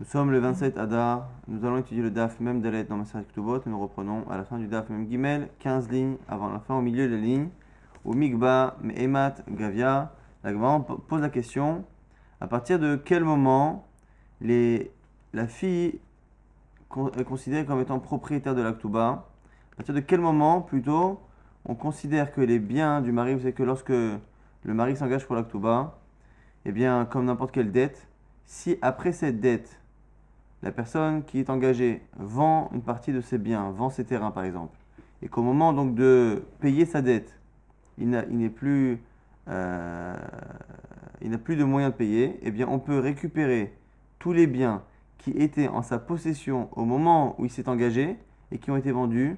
Nous sommes le 27 Adar, nous allons étudier le DAF même d'Alet dans ma série nous reprenons à la fin du DAF même Gimel, 15 lignes avant la fin au milieu de la ligne, au Migba, Mehemat, Gavia. La pose la question à partir de quel moment les, la fille est considérée comme étant propriétaire de la À partir de quel moment plutôt on considère que les biens du mari, c'est que lorsque le mari s'engage pour la Ktuba, eh bien comme n'importe quelle dette, si après cette dette, la personne qui est engagée vend une partie de ses biens, vend ses terrains par exemple, et qu'au moment donc de payer sa dette, il n'est plus, euh, n'a plus de moyens de payer, eh bien on peut récupérer tous les biens qui étaient en sa possession au moment où il s'est engagé et qui ont été vendus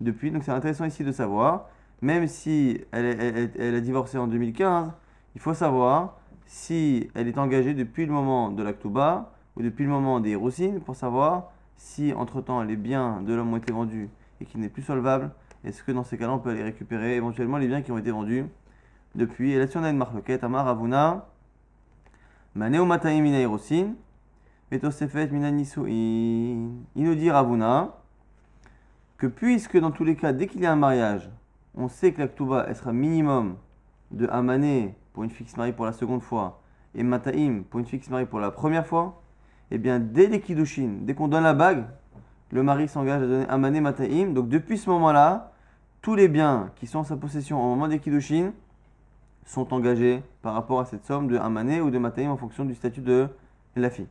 depuis. Donc c'est intéressant ici de savoir, même si elle, a divorcé en 2015, il faut savoir si elle est engagée depuis le moment de l'acte pas, ou depuis le moment des rousines pour savoir si entre-temps les biens de l'homme ont été vendus et qu'il n'est plus solvable, est-ce que dans ces cas-là on peut aller récupérer éventuellement les biens qui ont été vendus depuis Et là si on a une marque Amar Avuna, Maneo Mataim Mina Il nous dit Ravuna que puisque dans tous les cas, dès qu'il y a un mariage, on sait que la elle sera minimum de Amané pour une fixe mariée pour la seconde fois et Mataim pour une fixe mariée pour la première fois, eh bien, dès les dès qu'on donne la bague, le mari s'engage à donner un mané mataim. Donc, depuis ce moment-là, tous les biens qui sont en sa possession au moment des kiddushin sont engagés par rapport à cette somme de mané ou de mataim en fonction du statut de la fille.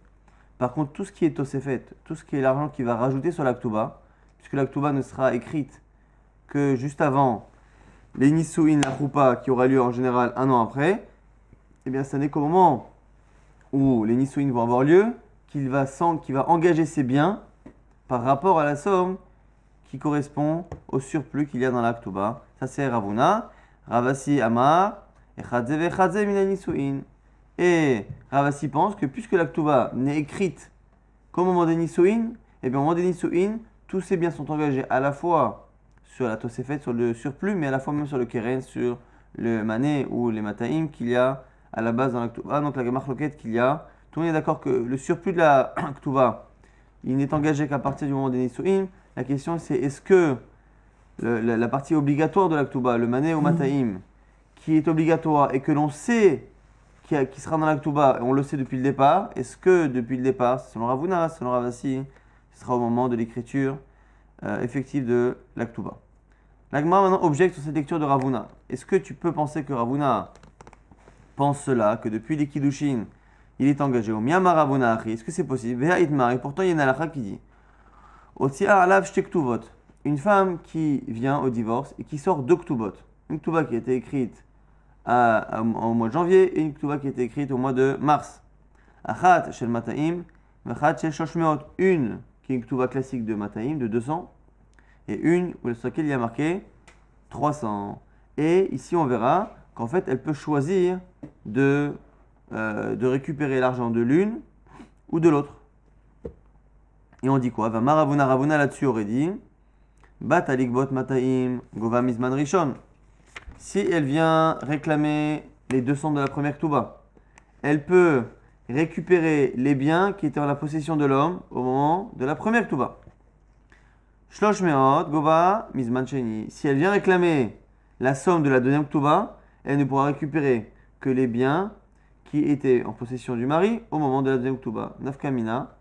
Par contre, tout ce qui est fait, tout ce qui est l'argent qui va rajouter sur l'aktuba, puisque l'aktuba ne sera écrite que juste avant les nisuin, la qui aura lieu en général un an après, eh bien, ça n'est qu'au moment où les nisuin vont avoir lieu qu'il va, va engager ses biens par rapport à la somme qui correspond au surplus qu'il y a dans l'aktuba. Ça c'est Ravuna. Ravasi Amar. Et et Ravasi pense que puisque l'aktuba n'est écrite qu'au moment des Nisuin, et eh bien au moment des Nisuin, tous ses biens sont engagés à la fois sur la Tosefet, sur le surplus, mais à la fois même sur le Keren, sur le Mané ou les Mataim qu'il y a à la base dans l'aktuba. Donc la Gamarloquette qu'il y a tout le monde est d'accord que le surplus de la Ktuva, il n'est engagé qu'à partir du moment des Nisuim. La question c'est est-ce que la, partie obligatoire de la Ktuba, le Mané ou mhm. Mataim, qui est obligatoire et que l'on sait qui, sera dans la et on le sait depuis le départ, est-ce que depuis le départ, selon Ravuna, selon Ravasi, ce sera au moment de l'écriture euh, effective de la Ktuba L'Agma maintenant objecte sur cette lecture de Ravuna. Est-ce que tu peux penser que Ravuna pense cela, que depuis les Kiddushin, il est engagé. au Est-ce que c'est possible Et pourtant, il y en a une qui dit Une femme qui vient au divorce et qui sort deux ktubot. Une ktuba qui a été écrite à, au mois de janvier et une ktuba qui a été écrite au mois de mars. Une qui est une ktuba classique de Mataim de 200 et une où laquelle il y a marqué 300. Et ici, on verra qu'en fait, elle peut choisir de euh, de récupérer l'argent de l'une ou de l'autre. Et on dit quoi Va Maravuna Ravuna là-dessus aurait dit Bat Mataim Gova Mizman Rishon. Si elle vient réclamer les deux 200 de la première Touba, elle peut récupérer les biens qui étaient en la possession de l'homme au moment de la première Touba. Shlosh Meot Gova Mizman Si elle vient réclamer la somme de la deuxième Touba, elle ne pourra récupérer que les biens qui était en possession du mari au moment de la deuxième Ktuba. Nafkamina,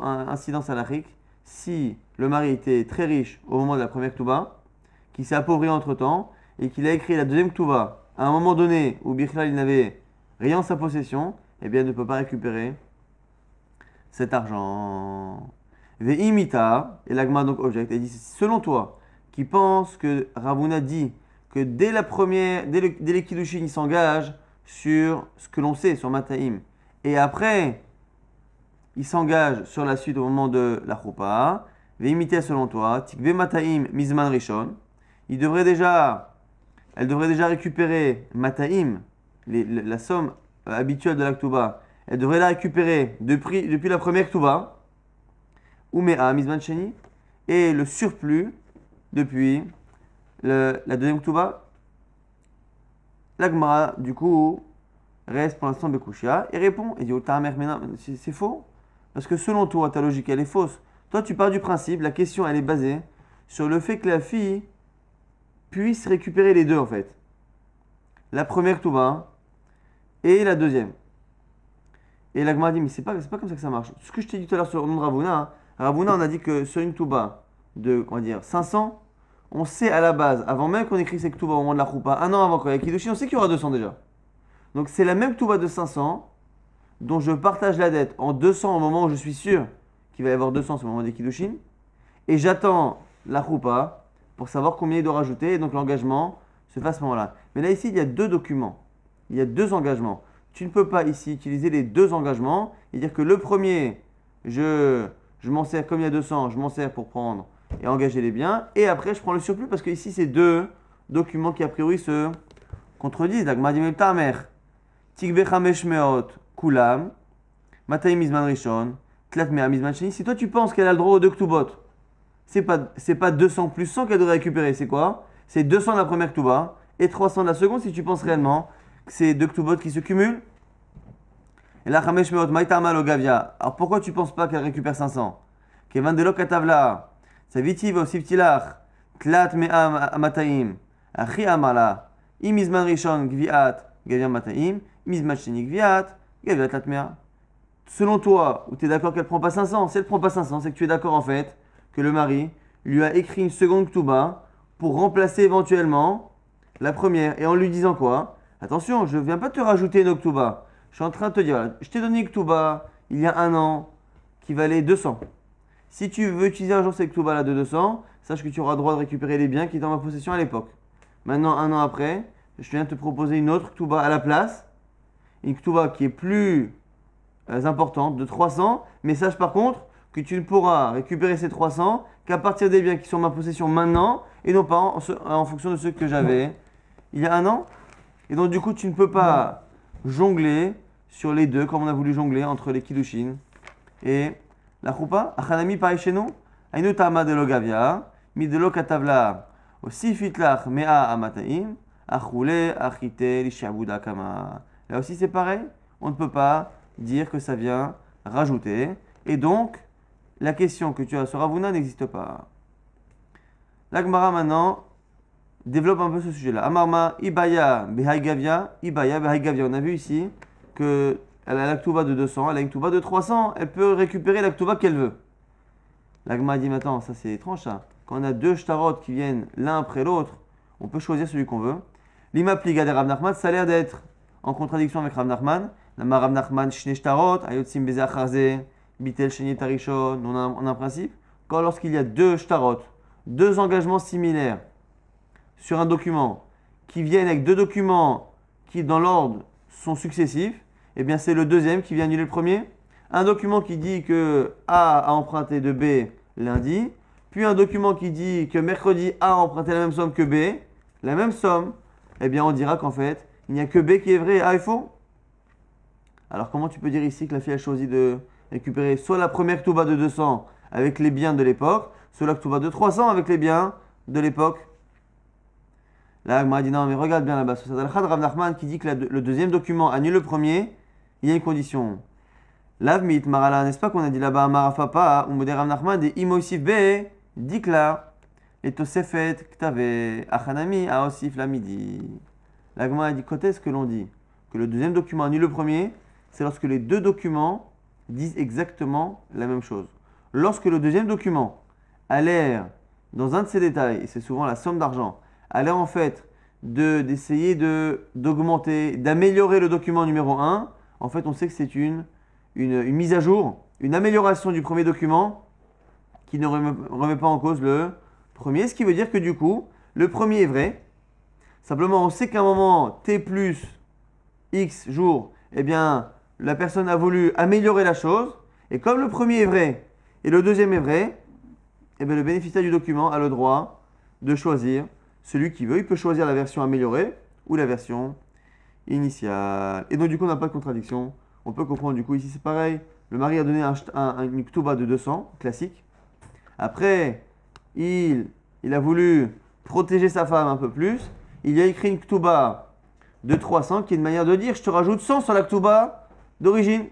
incidence salarique, si le mari était très riche au moment de la première Ktuba, qui s'est appauvri entre-temps, et qu'il a écrit la deuxième Ktuba à un moment donné où il n'avait rien en sa possession, eh bien, il ne peut pas récupérer cet argent. Ve'imita, et l'agma donc objecte, et dit, selon toi, qui pense que Ravuna dit que dès la première, dès dès il s'engage sur ce que l'on sait, sur Mataim. Et après, il s'engage sur la suite au moment de la choupa. à selon toi, Tikve Mataim Mizman Rishon. Il devrait déjà, elle devrait déjà récupérer Mataim, la, somme euh, habituelle de la Ktuba. Elle devrait la récupérer depuis, depuis la première Ktuba, Umea Mizman Sheni, et le surplus depuis la deuxième Ktuba, lagma du coup, reste pour l'instant Bekushia et répond et dit oh, c'est faux. Parce que selon toi, ta logique, elle est fausse. Toi, tu pars du principe, la question, elle est basée sur le fait que la fille puisse récupérer les deux, en fait. La première Touba et la deuxième. Et l'Agmara dit, mais c'est pas, pas comme ça que ça marche. Ce que je t'ai dit tout à l'heure sur le nom de Ravuna, hein. on a dit que sur une Touba de, comment dire, 500, on sait à la base, avant même qu'on écrit cette ktouba au moment de la roupa, un an avant qu'il y ait Kidushin, on sait qu'il y aura 200 déjà. Donc c'est la même ktouba de 500 dont je partage la dette en 200 au moment où je suis sûr qu'il va y avoir 200, au moment des Kidushin. Et j'attends la roupa pour savoir combien il doit rajouter donc l'engagement se fait à ce moment-là. Mais là ici, il y a deux documents, il y a deux engagements. Tu ne peux pas ici utiliser les deux engagements et dire que le premier, je, je m'en sers comme il y a 200, je m'en sers pour prendre et engager les biens. Et après, je prends le surplus parce que ici, c'est deux documents qui a priori se contredisent. tamer, kulam, Mataim Isman rishon, tlatmea sheni. Si toi, tu penses qu'elle a le droit aux deux ktubot, c'est pas, c'est pas 200 plus 100 qu'elle devrait récupérer, c'est quoi C'est 200 de la première ktuba et 300 de la seconde si tu penses réellement que c'est deux ktubot qui se cumulent. Et la chamesh maitama gavia. Alors pourquoi tu penses pas qu'elle récupère 500 Kevin de Saviti Tlat amataim. amala. rishon gviat gviat Selon toi, ou tu es d'accord qu'elle prend pas 500, si elle prend pas 500, c'est que tu es d'accord en fait que le mari lui a écrit une seconde ktouba pour remplacer éventuellement la première. Et en lui disant quoi Attention, je ne viens pas te rajouter une ktouba. Je suis en train de te dire, je t'ai donné une ktouba il y a un an qui valait 200. Si tu veux utiliser un jour cette Ktouba de 200, sache que tu auras droit de récupérer les biens qui étaient en ma possession à l'époque. Maintenant, un an après, je viens te proposer une autre Ktouba à la place, une Ktouba qui est plus euh, importante, de 300, mais sache par contre que tu ne pourras récupérer ces 300 qu'à partir des biens qui sont en ma possession maintenant et non pas en, fonction de ceux que j'avais il y a un an. Et donc, du coup, tu ne peux pas jongler sur les deux comme on a voulu jongler entre les Kiddushin et la choupa, achanami pareil chez nous, ainu tama de logavia, mi de lokatavla, aussi fitlach mea amataim, achoule, achite, lishabouda kama. Là aussi c'est pareil, on ne peut pas dire que ça vient rajouter. Et donc, la question que tu as sur Ravuna n'existe pas. L'Agmara maintenant développe un peu ce sujet-là. Amarma, Ibaya, Behaigavia, Ibaya, Behaigavia. On a vu ici que elle a l'actuba de 200, elle a une touba de 300, elle peut récupérer l'actuva qu'elle veut. L'agma dit maintenant, ça c'est étrange ça. Quand on a deux shtarot qui viennent l'un après l'autre, on peut choisir celui qu'on veut. L'ima pliga de ça a l'air d'être en contradiction avec Rav Nachman. Lama Rav Nachman, shne shtarot, bitel shne tarishon. On a, un principe. Quand lorsqu'il y a deux shtarot, deux engagements similaires sur un document, qui viennent avec deux documents qui, dans l'ordre, sont successifs, eh bien c'est le deuxième qui vient annuler le premier. Un document qui dit que A a emprunté de B lundi, puis un document qui dit que mercredi A a emprunté la même somme que B, la même somme, eh bien on dira qu'en fait, il n'y a que B qui est vrai et A est faux. Alors comment tu peux dire ici que la fille a choisi de récupérer soit la première tout bas de 200 avec les biens de l'époque, soit la bas de 300 avec les biens de l'époque Là, m'a dit non, mais regarde bien là-bas, c'est Al-Khad qui dit que le deuxième document annule le premier il y a une condition. L'avmit marala, n'est-ce pas qu'on a dit là-bas, marafapa, ou imo Nachman, des que là et tosefet, ktave, achanami, aosif, lamidi. L'agma a dit, quand est-ce que l'on dit que le deuxième document annule le premier C'est lorsque les deux documents disent exactement la même chose. Lorsque le deuxième document a l'air, dans un de ses détails, et c'est souvent la somme d'argent, a l'air en fait d'essayer de, d'augmenter, d'améliorer le document numéro un, en fait, on sait que c'est une, mise à jour, une amélioration du premier document qui ne remet, pas en cause le premier. Ce qui veut dire que du coup, le premier est vrai. Simplement, on sait qu'à un moment t plus x jours, eh bien, la personne a voulu améliorer la chose. Et comme le premier est vrai et le deuxième est vrai, eh bien, le bénéficiaire du document a le droit de choisir celui qui veut. Il peut choisir la version améliorée ou la version initial Et donc, du coup, on n'a pas de contradiction. On peut comprendre, du coup, ici, c'est pareil. Le mari a donné un, un, une ktouba de 200, classique. Après, il, il a voulu protéger sa femme un peu plus. Il a écrit une ktouba de 300, qui est une manière de dire je te rajoute 100 sur la ktouba d'origine.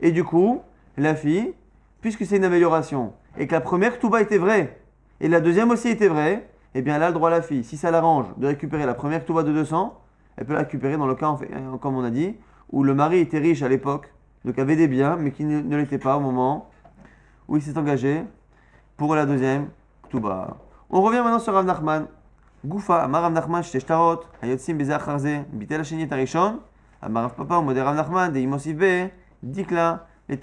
Et du coup, la fille, puisque c'est une amélioration, et que la première ktouba était vraie, et la deuxième aussi était vraie, et eh bien, elle le droit à la fille, si ça l'arrange, de récupérer la première ktouba de 200 elle peut la récupérer dans le cas, euh, comme on a dit, où le mari était riche à l'époque, donc avait des biens, mais qui ne l'était pas au moment où il s'est engagé pour la deuxième Tout bas. On revient maintenant sur Rav Nachman. Goufa, Amar Rav Nachman, Papa, Rav De Dikla, et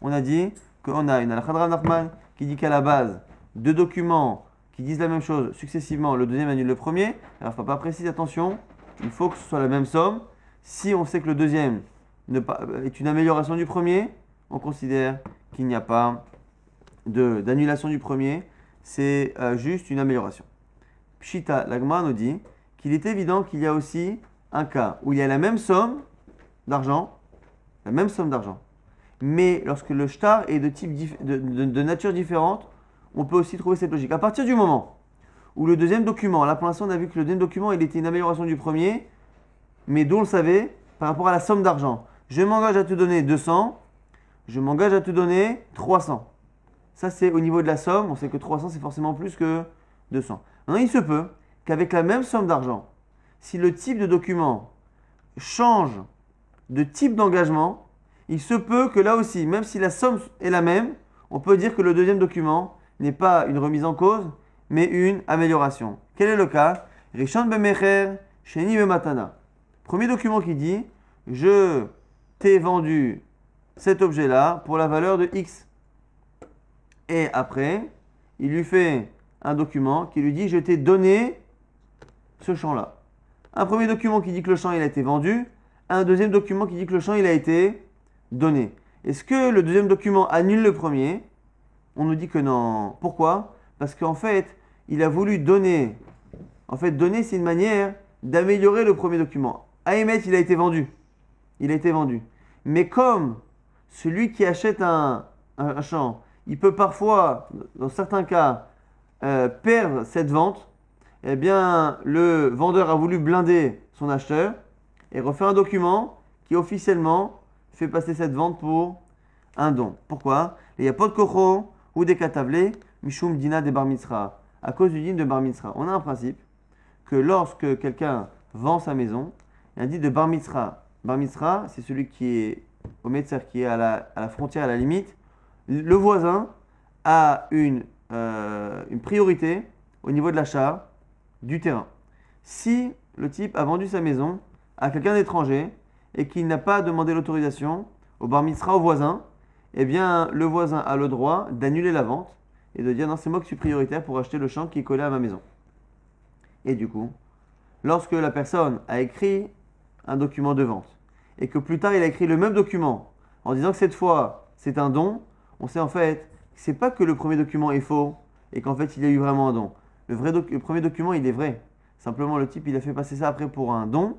On a dit qu'on a une al Rav Nachman qui dit qu'à la base, deux documents disent la même chose successivement, le deuxième annule le premier. Alors, faut pas préciser, attention, il faut que ce soit la même somme. Si on sait que le deuxième euh, est une amélioration du premier, on considère qu'il n'y a pas d'annulation du premier, c'est euh, juste une amélioration. Pshita Lagma nous dit qu'il est évident qu'il y a aussi un cas où il y a la même somme d'argent, la même somme d'argent, mais lorsque le shtar est de, type de nature différente, on peut aussi trouver cette logique. À partir du moment où le deuxième document, là pour l'instant on a vu que le deuxième document il était une amélioration du premier, mais d'où on le savait par rapport à la somme d'argent. Je m'engage à te donner 200, je m'engage à te donner 300. Ça c'est au niveau de la somme, on sait que 300 c'est forcément plus que 200. Maintenant il se peut qu'avec la même somme d'argent, si le type de document change de type d'engagement, il se peut que là aussi, même si la somme est la même, on peut dire que le deuxième document n'est pas une remise en cause, mais une amélioration. Quel est le cas Richard Bemecher, Sheni Bematana. Premier document qui dit Je t'ai vendu cet objet-là pour la valeur de X. Et après, il lui fait un document qui lui dit Je t'ai donné ce champ-là. Un premier document qui dit que le champ il a été vendu, un deuxième document qui dit que le champ il a été donné. Est-ce que le deuxième document annule le premier on nous dit que non. Pourquoi Parce qu'en fait, il a voulu donner. En fait, donner, c'est une manière d'améliorer le premier document. À il a été vendu. Il a été vendu. Mais comme celui qui achète un, un, champ, il peut parfois, dans certains cas, euh, perdre cette vente, eh bien, le vendeur a voulu blinder son acheteur et refaire un document qui officiellement fait passer cette vente pour un don. Pourquoi Il n'y a pas de cochon ou des katavlés, mishum dina des bar mitzra, à cause du din de bar mitzra. On a un principe que lorsque quelqu'un vend sa maison, il y a un dit de bar mitzra. Bar mitzra, c'est celui qui est au médecin, qui est à la, frontière, à la limite. Le voisin a une, euh, une priorité au niveau de l'achat du terrain. Si le type a vendu sa maison à quelqu'un d'étranger et qu'il n'a pas demandé l'autorisation au bar mitzra au voisin, eh bien, le voisin a le droit d'annuler la vente et de dire non, c'est moi qui suis prioritaire pour acheter le champ qui est collé à ma maison. Et du coup, lorsque la personne a écrit un document de vente et que plus tard il a écrit le même document en disant que cette fois c'est un don, on sait en fait que c'est pas que le premier document est faux et qu'en fait il y a eu vraiment un don. Le, le premier document il est vrai. Simplement le type il a fait passer ça après pour un don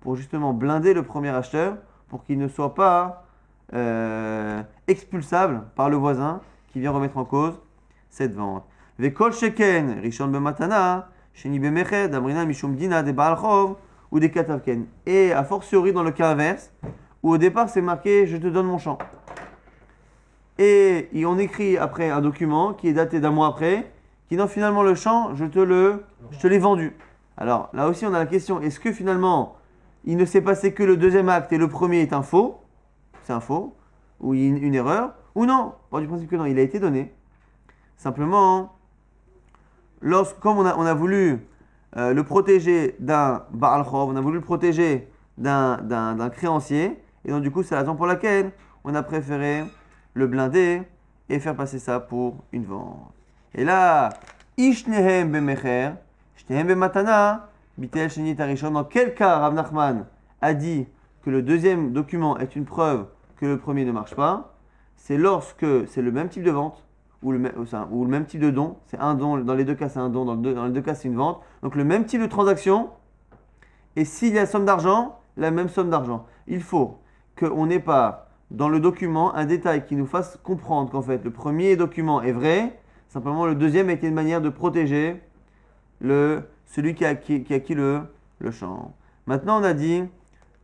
pour justement blinder le premier acheteur pour qu'il ne soit pas euh, expulsable par le voisin qui vient remettre en cause cette vente. kol sheken, rishon bematana, sheni bemeched, amrina mishum dina de ou des katavken. Et a fortiori dans le cas inverse, où au départ c'est marqué je te donne mon champ. Et on écrit après un document qui est daté d'un mois après, qui dit finalement le champ, je te le, je te l'ai vendu. Alors là aussi on a la question, est-ce que finalement il ne s'est passé que le deuxième acte et le premier est un faux c'est un faux, ou une, une erreur, ou non. Bon, du principe que non, il a été donné. Simplement, lorsque, comme on a, voulu euh, le protéger d'un Baal Chor, on a voulu le protéger d'un créancier, et donc du coup, c'est la raison pour laquelle on a préféré le blinder et faire passer ça pour une vente. Et là, dans quel cas Rav Nachman a dit que le deuxième document est une preuve que le premier ne marche pas, c'est lorsque c'est le même type de vente ou le, même, ou le même type de don. C'est un don, dans les deux cas c'est un don, dans, les deux cas c'est une vente. Donc le même type de transaction, et s'il y a une somme d'argent, la même somme d'argent. Il faut qu'on n'ait pas dans le document un détail qui nous fasse comprendre qu'en fait le premier document est vrai, simplement le deuxième est une manière de protéger le, celui qui a acquis, qui le, le champ. Maintenant on a dit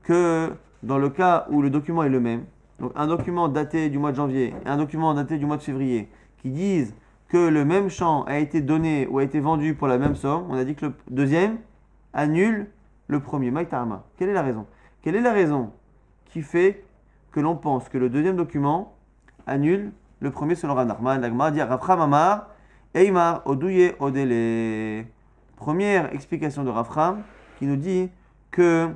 que dans le cas où le document est le même, donc un document daté du mois de janvier et un document daté du mois de février, qui disent que le même champ a été donné ou a été vendu pour la même somme, on a dit que le deuxième annule le premier. Quelle est la raison Quelle est la raison qui fait que l'on pense que le deuxième document annule le premier selon Ranarman La dit Odele. Première explication de Rafram qui nous dit que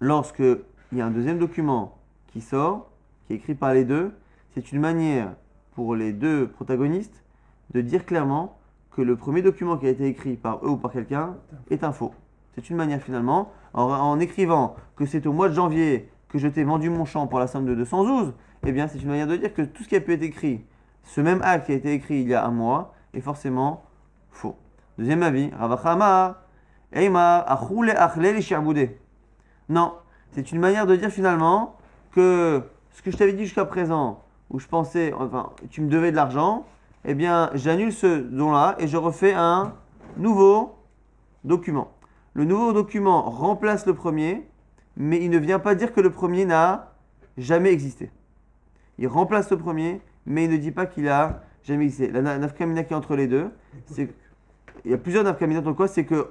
lorsqu'il y a un deuxième document qui sort, qui est écrit par les deux, c'est une manière pour les deux protagonistes de dire clairement que le premier document qui a été écrit par eux ou par quelqu'un est un faux. C'est une manière finalement, en, écrivant que c'est au mois de janvier que je t'ai vendu mon champ pour la somme de 212, eh bien c'est une manière de dire que tout ce qui a pu être écrit, ce même acte qui a été écrit il y a un mois, est forcément faux. Deuxième avis, Ravachama, Eimar, Achoule, Achle, les non, c'est une manière de dire finalement que ce que je t'avais dit jusqu'à présent, où je pensais, enfin, tu me devais de l'argent, eh bien, j'annule ce don-là et je refais un nouveau document. Le nouveau document remplace le premier, mais il ne vient pas dire que le premier n'a jamais existé. Il remplace le premier, mais il ne dit pas qu'il a jamais existé. La nafkamina qui est entre les deux, c'est il y a plusieurs nafkamina dans quoi C'est que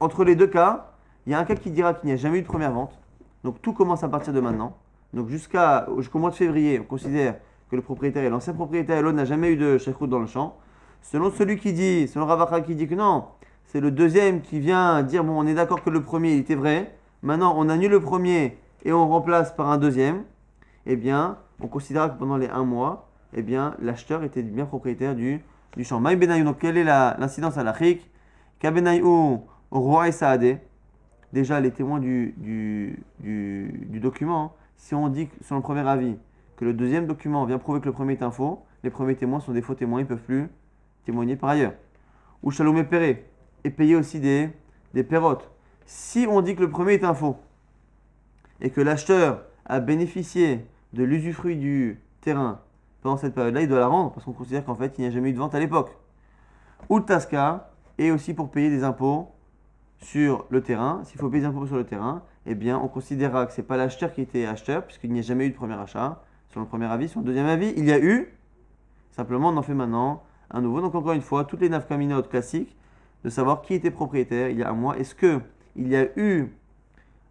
entre les deux cas, il y a un cas qui dira qu'il n'y a jamais eu de première vente. Donc tout commence à partir de maintenant. Donc jusqu'au mois de février, on considère que le propriétaire et l'ancien propriétaire et l'autre n'a jamais eu de chèque-route dans le champ. Selon celui qui dit, selon Ravacha qui dit que non, c'est le deuxième qui vient dire bon, on est d'accord que le premier était vrai. Maintenant, on annule le premier et on remplace par un deuxième. Eh bien, on considère que pendant les un mois, eh bien, l'acheteur était bien propriétaire du, du champ. Donc, quelle est l'incidence à l'achik Kabenayou, roi et déjà les témoins du, document, hein. si on dit sur le premier avis que le deuxième document vient prouver que le premier est un faux, les premiers témoins sont des faux témoins, ils ne peuvent plus témoigner par ailleurs. Ou shalomé Perret est et aussi des, des Si on dit que le premier est un faux, et que l'acheteur a bénéficié de l'usufruit du terrain pendant cette période-là, il doit la rendre, parce qu'on considère qu'en fait, il n'y a jamais eu de vente à l'époque. Ou le tasca, et aussi pour payer des impôts sur le terrain, s'il faut payer des impôts sur le terrain, eh bien, on considérera que ce n'est pas l'acheteur qui était acheteur, puisqu'il n'y a jamais eu de premier achat. Sur le premier avis, sur le deuxième avis, il y a eu. Simplement, on en fait maintenant un nouveau. Donc, encore une fois, toutes les nafkaminotes classiques, de savoir qui était propriétaire il y a un mois. Est-ce que il y a eu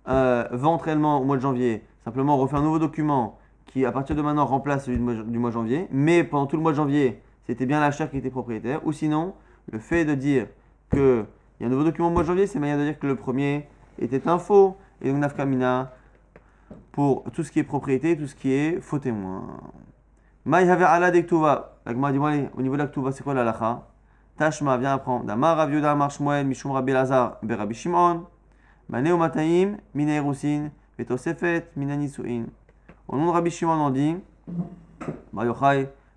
euh, vente réellement au mois de janvier Simplement, on refait un nouveau document qui, à partir de maintenant, remplace celui du mois de janvier. Mais pendant tout le mois de janvier, c'était bien l'acheteur qui était propriétaire. Ou sinon, le fait de dire que il y a un nouveau document au mois de janvier, c'est manière de dire que le premier était un faux. Et donc Nafkamina pour tout ce qui est propriété, tout ce qui est faux témoin. havé ala dektuva. La Gemara dit, allez, au niveau de la c'est quoi la lacha Tashma, viens apprendre. Damar Rav Yoda, Mar Mishum Rabbi Lazar, Berabi Shimon. Mané Mataim, Mine Erusin, betosefet, mina Nisuin. Au nom de Rabbi Shimon, on dit, Bar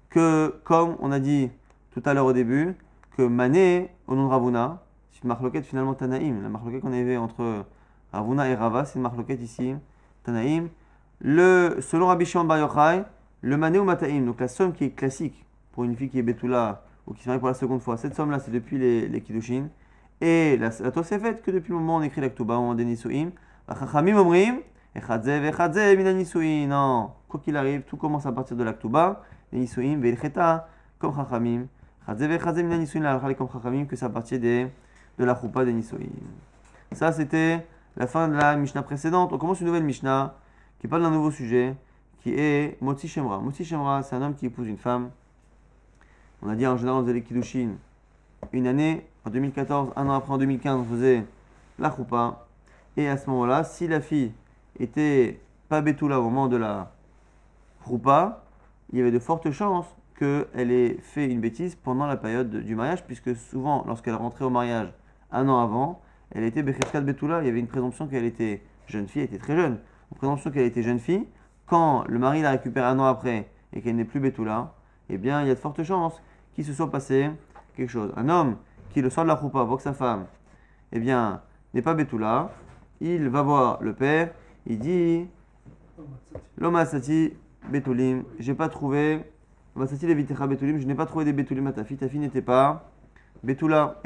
que comme on a dit tout à l'heure au début, que Mané, au nom de Ravuna, cette marloquette finalement Tanaïm. La marloquette qu'on avait entre Ravuna et Rava, c'est une marloquette ici, Tanaïm. Le, selon Rabbi Shimon Bar Yochai, le mané ou mataïm, donc la somme qui est classique pour une fille qui est Betula ou qui se marie pour la seconde fois, cette somme-là c'est depuis les, les Et la, la est faite que depuis le moment où on écrit l'aktuba, on au moment des Nisouim, « Chachamim omrim, Echadzev, Echadzev, mina Nisouim. » Non, quoi qu'il arrive, tout commence à partir de l'aktuba, des les Nisouim, « comme Chachamim. Chadzev, Echadzev, mina la comme Chachamim, que ça partit des de la choupa des Nisoïm. Ça, c'était la fin de la Mishnah précédente. On commence une nouvelle Mishnah qui parle d'un nouveau sujet qui est Motsi Shemra. Motsi Shemra, c'est un homme qui épouse une femme. On a dit en général, on faisait les Kiddushin une année. En 2014, un an après, en 2015, on faisait la choupa. Et à ce moment-là, si la fille était pas bétoula au moment de la choupa, il y avait de fortes chances qu'elle ait fait une bêtise pendant la période du mariage, puisque souvent, lorsqu'elle rentrait au mariage, un an avant, elle était de Betula. Il y avait une présomption qu'elle était jeune fille, elle était très jeune. Une présomption qu'elle était jeune fille. Quand le mari la récupère un an après et qu'elle n'est plus Betula, eh bien, il y a de fortes chances qu'il se soit passé quelque chose. Un homme qui le sort de la roupa voit que sa femme, eh bien, n'est pas Betula, il va voir le père, il dit L'omasati je n'ai pas trouvé, je n'ai pas trouvé des Betulim à ta fille, ta fille n'était pas et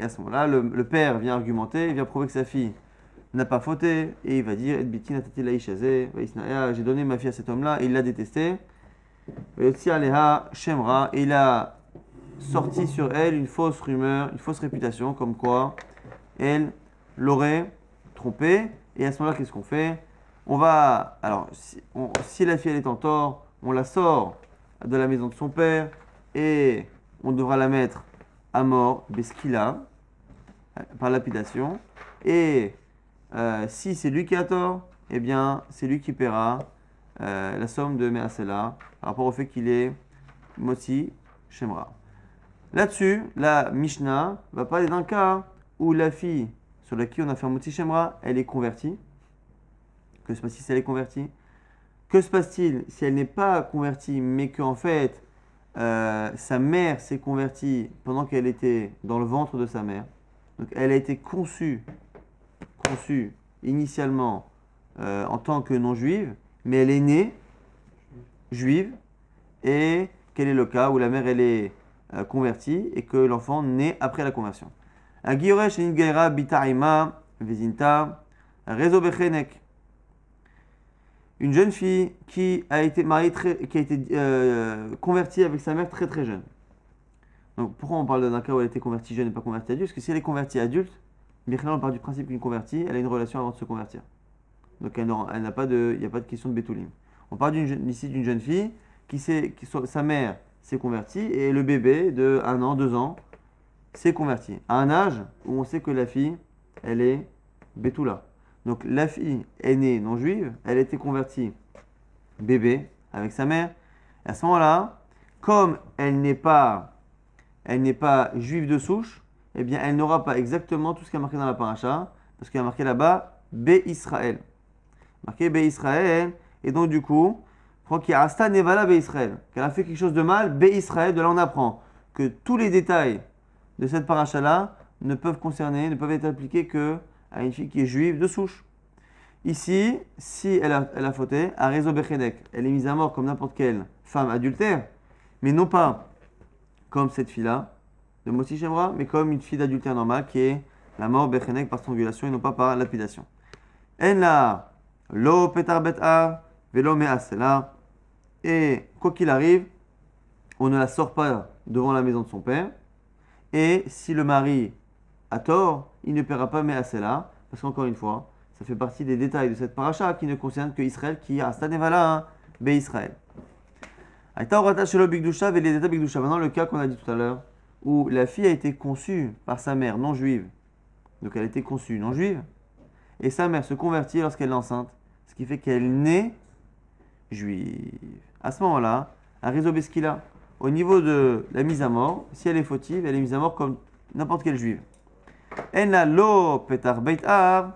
à ce moment-là, le, père vient argumenter, il vient prouver que sa fille n'a pas fauté, et il va dire J'ai donné ma fille à cet homme-là, et il l'a détesté. et il a sorti sur elle une fausse rumeur, une fausse réputation, comme quoi elle l'aurait trompée. Et à ce moment-là, qu'est-ce qu'on fait On va. Alors, si, si la fille est en tort, on la sort de la maison de son père, et on devra la mettre à mort, Beskila, euh, par lapidation. Et euh, si c'est lui qui a tort, eh bien, c'est lui qui paiera euh, la somme de Measela par rapport au fait qu'il est Moti Shemra. Là-dessus, la Mishnah va parler d'un cas où la fille sur laquelle on a fait un Moti Shemra, elle est convertie. Que se passe-t-il si elle est convertie Que se passe-t-il si elle n'est pas convertie, mais qu'en fait, euh, sa mère s'est convertie pendant qu'elle était dans le ventre de sa mère. Donc elle a été conçue, conçue initialement euh, en tant que non-juive, mais elle est née juive. Et quel est le cas où la mère elle est euh, convertie et que l'enfant naît après la conversion Bitaima Vizinta Rezo une jeune fille qui a été mariée, qui a été euh, convertie avec sa mère très très jeune. Donc pourquoi on parle d'un cas où elle a été convertie jeune et pas convertie adulte Parce que si elle est convertie adulte, Mirna, on part du principe qu'une convertie, elle a une relation avant de se convertir. Donc elle n'a pas de, il n'y a pas de question de bétouline. On parle ici d'une jeune fille qui, sait, que sa mère s'est convertie et le bébé de 1 an, 2 ans s'est converti. À un âge où on sait que la fille, elle est bétoula. Donc la fille est née non juive, elle était convertie bébé avec sa mère. À ce moment-là, comme elle n'est pas, elle n'est pas juive de souche, eh bien elle n'aura pas exactement tout ce qui a marqué dans la paracha, parce qu'il y a marqué là-bas B Israël. Marqué B Israël, et donc du coup, y a Asta Nevala B Israël, qu'elle a fait quelque chose de mal, B Israël, de là on apprend que tous les détails de cette paracha-là ne peuvent concerner, ne peuvent être appliqués que à une fille qui est juive de souche. Ici, si elle a, elle a fauté, à réseau Bechedek, elle est mise à mort comme n'importe quelle femme adultère, mais non pas comme cette fille-là, de Mossi Shemra, mais comme une fille d'adultère normale qui est la mort Bechedek par strangulation et non pas par lapidation. elle la, lo petar beta, velo measela, et quoi qu'il arrive, on ne la sort pas devant la maison de son père, et si le mari a tort, il ne paiera pas mais à cela, parce qu'encore une fois, ça fait partie des détails de cette paracha qui ne concerne que Israël, qui a Stanevala, mais hein, Israël. Maintenant, le cas qu'on a dit tout à l'heure, où la fille a été conçue par sa mère non juive, donc elle a été conçue non juive, et sa mère se convertit lorsqu'elle est enceinte, ce qui fait qu'elle naît juive. À ce moment-là, à Rizobeskila, au niveau de la mise à mort, si elle est fautive, elle est mise à mort comme n'importe quelle juive lo petar av,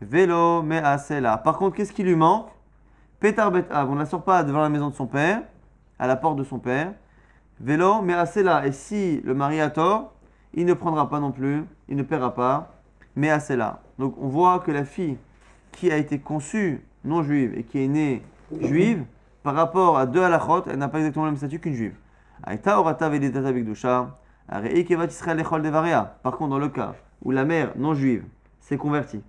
velo measela. Par contre, qu'est-ce qui lui manque Petar av, on ne la sort pas devant la maison de son père, à la porte de son père. Velo measela. Et si le mari a tort, il ne prendra pas non plus, il ne paiera pas measela. Donc on voit que la fille qui a été conçue non juive et qui est née juive, par rapport à deux halachot, elle n'a pas exactement le même statut qu'une juive. Aïta orata par contre, dans le cas où la mère non juive s'est convertie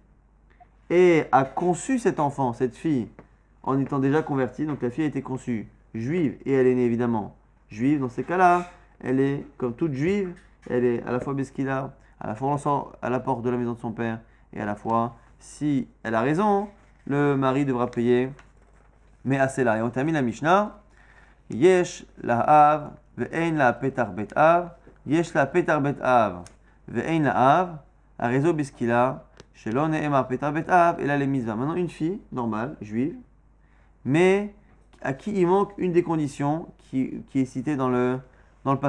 et a conçu cet enfant, cette fille, en étant déjà convertie, donc la fille a été conçue juive et elle est née évidemment juive, dans ces cas-là, elle est comme toute juive, elle est à la fois Beskida, à la fois à la porte de la maison de son père, et à la fois, si elle a raison, le mari devra payer. Mais assez là. Et on termine la Mishnah. Yesh la ve'en la Petar Bet av. Yesh la av, av, Maintenant, une fille, normale, juive, mais à qui il manque une des conditions qui, est citée dans le, dans le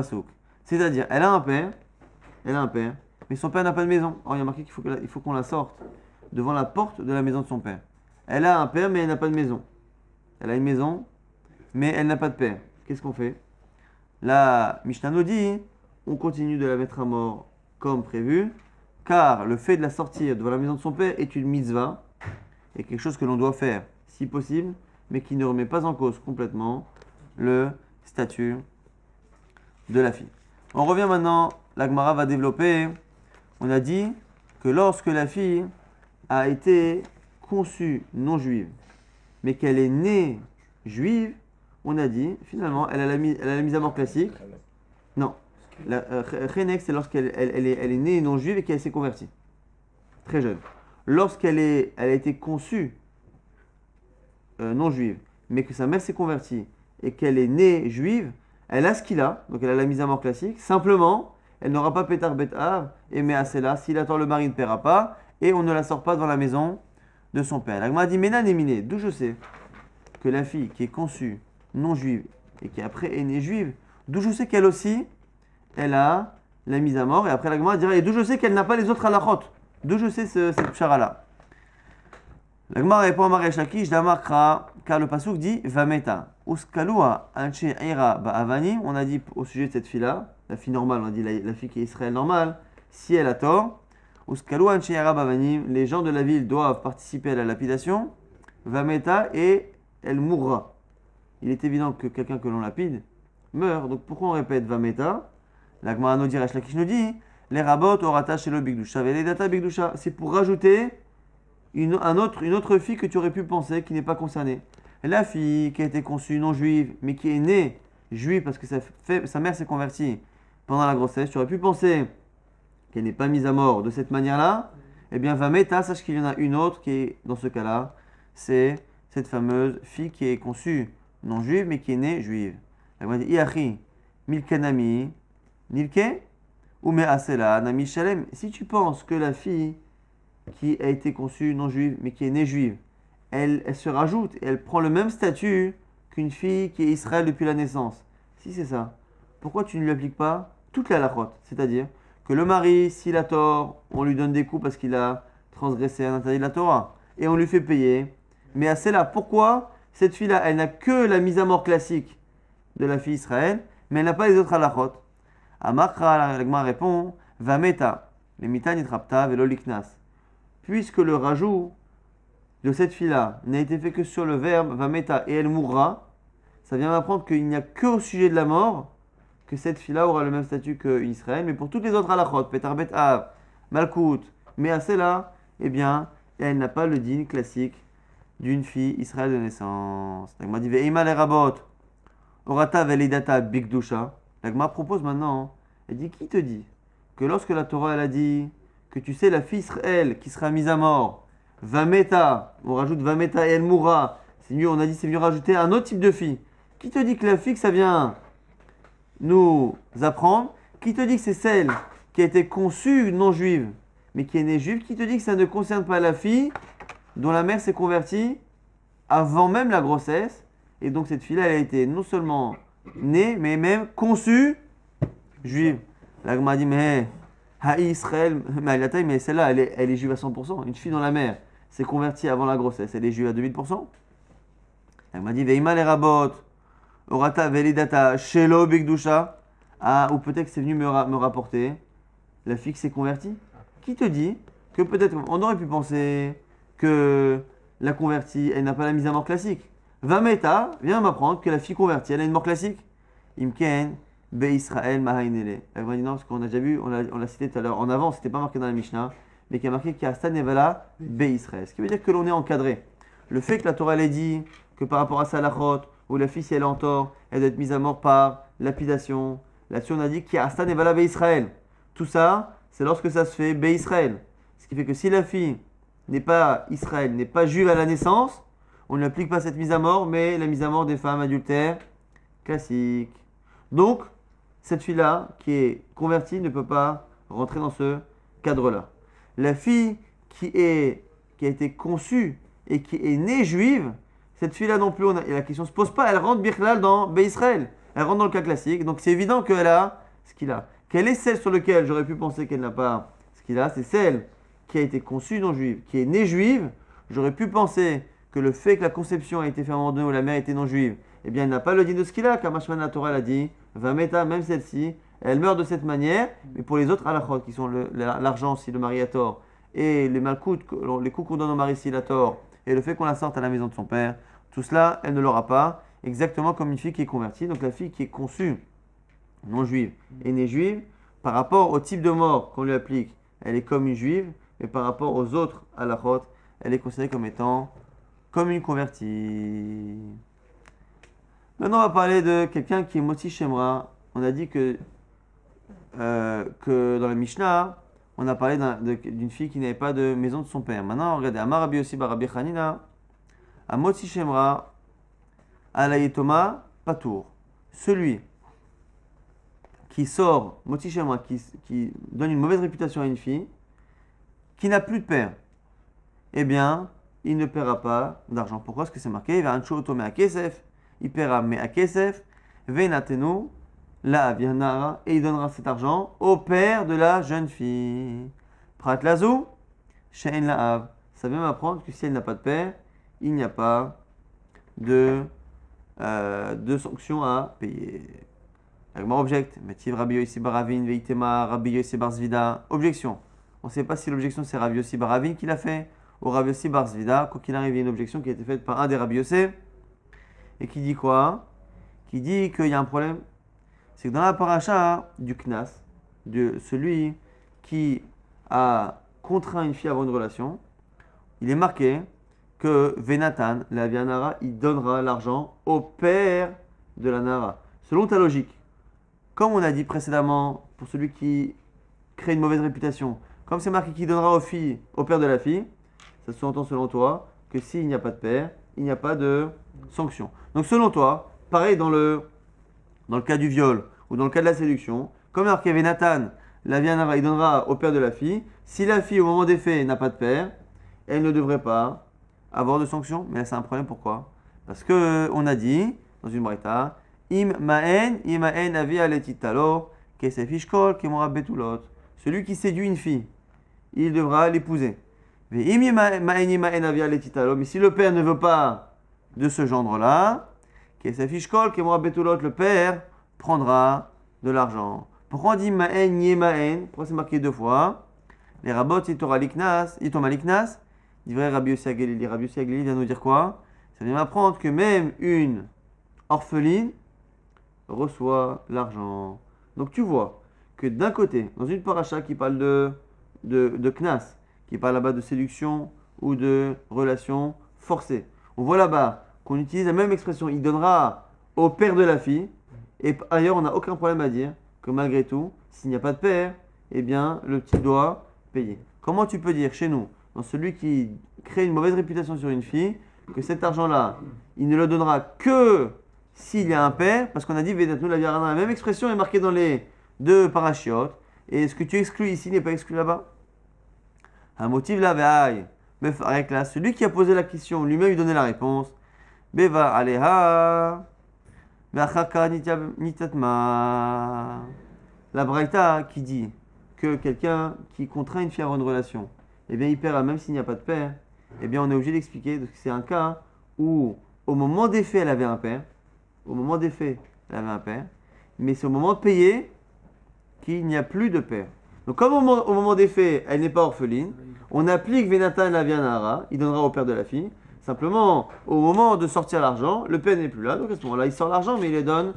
C'est-à-dire, elle a un père, elle a un père, mais son père n'a pas de maison. il y a marqué qu'il faut, qu'il faut qu'on la sorte devant la porte de la maison de son père. Elle a un père, mais elle n'a pas de maison. Elle a une maison, mais elle n'a pas de père. Qu'est-ce qu'on fait La Mishnah nous dit on continue de la mettre à mort comme prévu, car le fait de la sortir devant la maison de son père est une mitzvah, et quelque chose que l'on doit faire si possible, mais qui ne remet pas en cause complètement le statut de la fille. On revient maintenant, l'Agmara va développer. On a dit que lorsque la fille a été conçue non juive, mais qu'elle est née juive, on a dit finalement, elle a la, mise, elle a la mise à mort classique, la euh, euh, c'est lorsqu'elle elle, est, née non juive et qu'elle s'est convertie. Très jeune. Lorsqu'elle est, elle a été conçue euh, non juive, mais que sa mère s'est convertie et qu'elle est née juive, elle a ce qu'il a, donc elle a la mise à mort classique. Simplement, elle n'aura pas pétard bétard et mais à cela, S'il attend le mari, ne paiera pas et on ne la sort pas dans la maison de son père. m'a dit Ménan et d'où je sais que la fille qui est conçue non juive et qui après est née juive, d'où je sais qu'elle aussi elle a la mise à mort. Et après, la Gemara dira Et d'où je sais qu'elle n'a pas les autres à la halachot D'où je sais cette pshara-là La Gemara répond à shakish Damakra, car le pasouk dit Vameta. Uskalua anche ira On a dit au sujet de cette fille-là, la fille normale, on a dit la, fille qui est Israël normale, si elle a tort. Uskalua anche ira Les gens de la ville doivent participer à la lapidation. Vameta et elle mourra. Il est évident que quelqu'un que l'on lapide meurt. Donc pourquoi on répète Vameta L'agma nous dit, Rachlakish nous dit, les rabot orata attaché le C'est pour rajouter une, autre, fille que tu aurais pu penser qui n'est pas concernée. La fille qui a été conçue non juive, mais qui est née juive parce que sa mère s'est convertie pendant la grossesse, tu aurais pu penser qu'elle n'est pas mise à mort de cette manière-là. Eh bien, va méta, sache qu'il y en a une autre qui est, dans ce cas-là, c'est cette fameuse fille qui est conçue non juive, mais qui est née juive. La dit Iachi, Milkanami, Nilke ou Me'asela Shalem. Si tu penses que la fille qui a été conçue non juive, mais qui est née juive, elle, elle se rajoute et elle prend le même statut qu'une fille qui est Israël depuis la naissance. Si c'est ça, pourquoi tu ne lui appliques pas toute la lachote C'est-à-dire que le mari, s'il a tort, on lui donne des coups parce qu'il a transgressé un interdit de la Torah et on lui fait payer. Mais à pourquoi cette fille-là, elle n'a que la mise à mort classique de la fille Israël, mais elle n'a pas les autres lachotes Amakra, la répond Vameta, les veloliknas. Puisque le rajout de cette fille-là n'a été fait que sur le verbe Vameta et elle mourra, ça vient m'apprendre qu'il n'y a que au sujet de la mort que cette fille-là aura le même statut que Israël, mais pour toutes les autres halachot, Petarbetav, Malkout, mais à là eh bien, elle n'a pas le digne classique d'une fille Israël de naissance. Orata velidata bigdusha. L'Agma propose maintenant, hein. elle dit Qui te dit que lorsque la Torah elle a dit que tu sais la fille Israël qui sera mise à mort, Vameta, on rajoute Vameta et elle mourra, c'est mieux, on a dit c'est mieux rajouter un autre type de fille. Qui te dit que la fille que ça vient nous apprendre, qui te dit que c'est celle qui a été conçue non juive, mais qui est née juive, qui te dit que ça ne concerne pas la fille dont la mère s'est convertie avant même la grossesse, et donc cette fille-là, elle a été non seulement Née, mais même conçue, juive. m'a dit, mais à Israël, mais celle-là, elle est, elle juive à 100%. Une fille dans la mer s'est convertie avant la grossesse, elle est juive à 2000%. m'a dit, Veima les rabot, Orata velidata, Shelo bigdusha. Ah, ou peut-être que c'est venu me, me rapporter. La fille qui s'est convertie. Qui te dit que peut-être on aurait pu penser que la convertie, elle n'a pas la mise à mort classique. Vameta vient m'apprendre que la fille convertie, elle a une mort classique. Imken, Be Israël, Mahainele. Elle va dire non, parce qu'on a déjà vu, on l'a cité tout à l'heure en avant, n'était pas marqué dans la Mishnah, mais qui a marqué a nevala, Be Israël. Ce qui veut dire que l'on est encadré. Le fait que la Torah l'ait dit, que par rapport à Salachot, où la fille, si elle est en tort, elle doit être mise à mort par lapidation. Là-dessus, on a dit a nevala, Be Israël. Tout ça, c'est lorsque ça se fait, Be Israël. Ce qui fait que si la fille n'est pas Israël, n'est pas juive à la naissance, on n'applique pas cette mise à mort, mais la mise à mort des femmes adultères classique. Donc, cette fille-là, qui est convertie, ne peut pas rentrer dans ce cadre-là. La fille qui, est, qui a été conçue et qui est née juive, cette fille-là non plus, et la question ne se pose pas, elle rentre Birkhal dans Israël Elle rentre dans le cas classique, donc c'est évident qu'elle a ce qu'il a. Quelle est celle sur laquelle j'aurais pu penser qu'elle n'a pas ce qu'il a C'est celle qui a été conçue non juive, qui est née juive. J'aurais pu penser que le fait que la conception a été faite en deux ou la mère était non juive, eh bien, elle n'a pas le dit de ce qu'il a, car Mashman Torah l'a dit, Vameta, même celle-ci, elle meurt de cette manière, mais pour les autres halachot, qui sont l'argent si le mari a tort, et les malcoutes, les coups qu'on donne au mari s'il a tort, et le fait qu'on la sorte à la maison de son père, tout cela, elle ne l'aura pas, exactement comme une fille qui est convertie, donc la fille qui est conçue non juive et née juive, par rapport au type de mort qu'on lui applique, elle est comme une juive, mais par rapport aux autres halachot, elle est considérée comme étant comme une convertie. Maintenant, on va parler de quelqu'un qui est Moti Shemra. On a dit que, euh, que dans la Mishnah, on a parlé d'une fille qui n'avait pas de maison de son père. Maintenant, regardez, Amarabi aussi, Barabi Hanina, à Moti Shemra, à la Thomas, Patour. Celui qui sort, Moti Shemra, qui, qui donne une mauvaise réputation à une fille, qui n'a plus de père, eh bien, il ne paiera pas d'argent. Pourquoi est-ce que c'est marqué Il va il paiera mais à kesef, venateno, la a, et il donnera cet argent au père de la jeune fille. Prat lazou, la laav. Ça veut m'apprendre que si elle n'a pas de père, il n'y a pas de, euh, de sanction à payer. Agmar objecte. Metiv Rabbi Yossi Baravin, Veitema, Rabbi Barzvida. Objection. On ne sait pas si l'objection c'est Rabbi Yossi Baravin qui l'a fait au Rabbi Barzvida, quoi qu'il arrive, il y a une objection qui a été faite par un des Rabbi et qui dit quoi Qui dit qu'il y a un problème. C'est que dans la paracha du Knas, de celui qui a contraint une fille à avoir une relation, il est marqué que Venatan, la Vianara, il donnera l'argent au père de la Nara. Selon ta logique, comme on a dit précédemment, pour celui qui crée une mauvaise réputation, comme c'est marqué qu'il donnera aux filles, au père de la fille, ça sous selon toi que s'il n'y a pas de père, il n'y a pas de sanction. Donc selon toi, pareil dans le, cas du viol ou dans le cas de la séduction, comme alors qu'il y avait Nathan, la il donnera au père de la fille. Si la fille, au moment des faits, n'a pas de père, elle ne devrait pas avoir de sanction. Mais là, c'est un problème, pourquoi Parce que on a dit, dans une braïta, Im ma'en, im ma'en avi aletit qui Celui qui séduit une fille, il devra l'épouser. Mais si le père ne veut pas de ce gendre-là, s'affiche le père prendra de l'argent. Pourquoi on dit ma'en ma'en Pourquoi c'est marqué deux fois Les rabots, t'aura liknas, itoma liknas, vrai Rabbi Yossi Agalili. Rabbi Yossi Agalili vient nous dire quoi Ça vient m'apprendre que même une orpheline reçoit l'argent. Donc tu vois que d'un côté, dans une paracha qui parle de, de, de knas, qui parle là-bas de séduction ou de relation forcée. On voit là-bas qu'on utilise la même expression. Il donnera au père de la fille. Et ailleurs, on n'a aucun problème à dire que malgré tout, s'il n'y a pas de père, eh bien, le petit doit payer. Comment tu peux dire chez nous, dans celui qui crée une mauvaise réputation sur une fille, que cet argent-là, il ne le donnera que s'il y a un père, parce qu'on a dit la la même expression est marquée dans les deux parachutes. et ce que tu exclus ici n'est pas exclu là-bas. Un motif la veille. Avec là, celui qui a posé la question, lui-même lui donnait la réponse. Beva aleha. La braïta qui dit que quelqu'un qui contraint une fille à avoir une relation, eh bien il perd hein, même s'il n'y a pas de père, eh bien on est obligé d'expliquer que c'est un cas où au moment des faits elle avait un père, au moment des faits elle avait un père, mais c'est au moment de payer qu'il n'y a plus de père. Donc comme au moment des faits elle n'est pas orpheline, on applique Venata la Vianara, il donnera au père de la fille. Simplement, au moment de sortir l'argent, le père n'est plus là, donc à ce moment-là, il sort l'argent, mais il le donne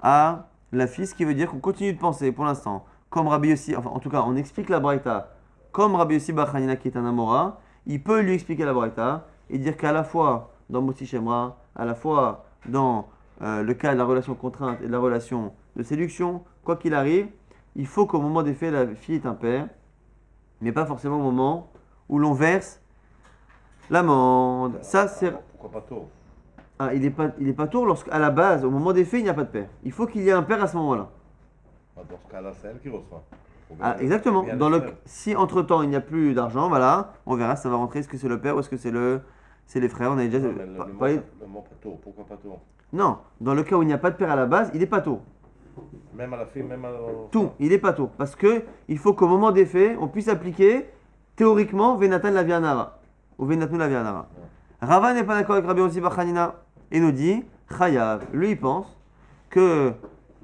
à la fille, ce qui veut dire qu'on continue de penser pour l'instant, comme Rabbi Yossi, enfin en tout cas, on explique la Braïta, comme Rabbi Yossi Bachanina qui est un Amora, il peut lui expliquer la Braïta et dire qu'à la fois dans Moti Shemra, à la fois dans euh, le cas de la relation contrainte et de la relation de séduction, quoi qu'il arrive, il faut qu'au moment des faits, la fille est un père mais pas forcément au moment où l'on verse l'amende. Ça, ah, c'est. Pourquoi pas tôt ah, il n'est pas, il est pas tôt lorsqu'à la base, au moment des faits, il n'y a pas de père. Il faut qu'il y ait un père à ce moment-là. Bah, dans ce cas-là, c'est elle qui reçoit. Ah, exactement. si entre-temps, il n'y a plus d'argent, voilà, on verra, ça va rentrer. Est-ce que c'est le père ou est-ce que c'est le, c'est les frères On a déjà. Non, dans le cas où il n'y a pas de père à la base, il est pas tôt. Même à la même à... Tout, il n'est pas tôt. Parce que il faut qu'au moment des faits, on puisse appliquer théoriquement Venatan la Vianara. Ou la Vianara. Rava n'est pas d'accord avec Rabbi Yossi Bachanina et nous dit Chayav, lui il pense que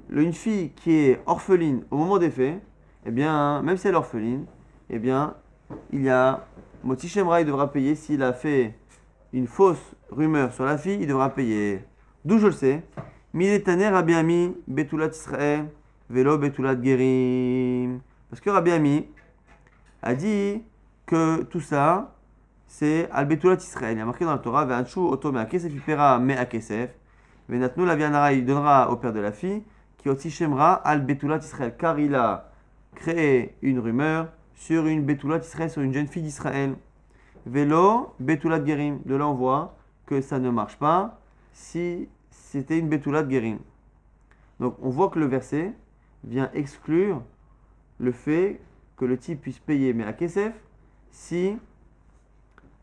une fille qui est orpheline au moment des faits, eh bien, même si elle est orpheline, eh bien, il y a Moti Shemra, il devra payer s'il a fait une fausse rumeur sur la fille, il devra payer. D'où je le sais Miletane Rabbi Ami, Betulat Israël, Velo Betulat Gerim. Parce que Rabbi Ami a dit que tout ça, c'est Al Betulat Israël. Il a marqué dans la Torah, v'anchu Oto Me'akesef, Ipera Me'akesef, la Vianara, il donnera au père de la fille, qui aussi Shemra Al Betulat Israël, car il a créé une rumeur sur une Betulat Israël, sur une jeune fille d'Israël. Velo Betulat Gerim. De là, on voit que ça ne marche pas si c'était une de Guérim. Donc on voit que le verset vient exclure le fait que le type puisse payer, mais à Kesef, si